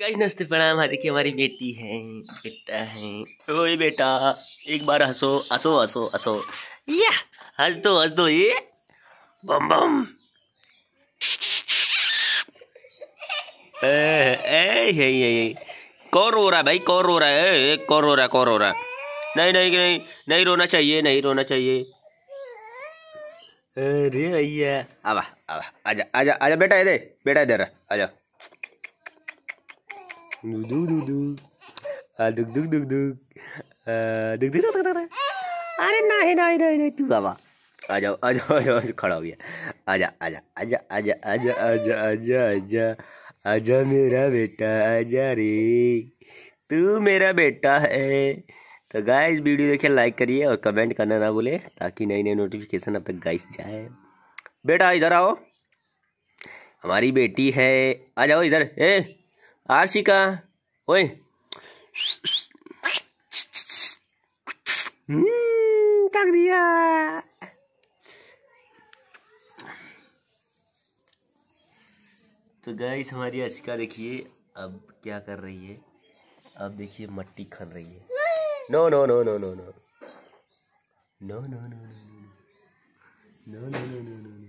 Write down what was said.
guys नमस्ते प्रणाम हाँ देखिए हमारी बेटी है बेटा है ओए बेटा एक बार हंसो हंसो हंसो हंसो या हंस दो हंस दो ये बम बम ए ए कौन रो रहा भाई कौन रो रहा है कौन रो रहा कौन रो रहा नहीं नहीं नहीं नहीं रोना चाहिए नहीं रोना चाहिए अरे भैया आवा आवा आजा आजा आजा बेटा इधर बेटा इधर आजा duduk duduk duduk duduk duduk duduk duduk duduk duduk duduk duduk अरे नहीं नहीं नहीं नहीं तू बाबा आ जाओ आ जाओ आ जाओ खड़ा हो गया आ आ आ आ आ जा जा जा जा जा आ जा आ जा आ जा आ जा मेरा बेटा आ जा रे तू मेरा बेटा है तो गाइस वीडियो देखिए लाइक करिए और कमेंट करना ना भूले ताकि नई नई नोटिफिकेशन अब तक गाइस जाए बेटा इधर आओ हमारी बेटी है आ जाओ इधर ए आरशिका ओ तक दिया तो गाइस हमारी आशिका देखिए अब क्या कर रही है अब देखिए मट्टी खन रही है no no no no no no no no no no no no no no no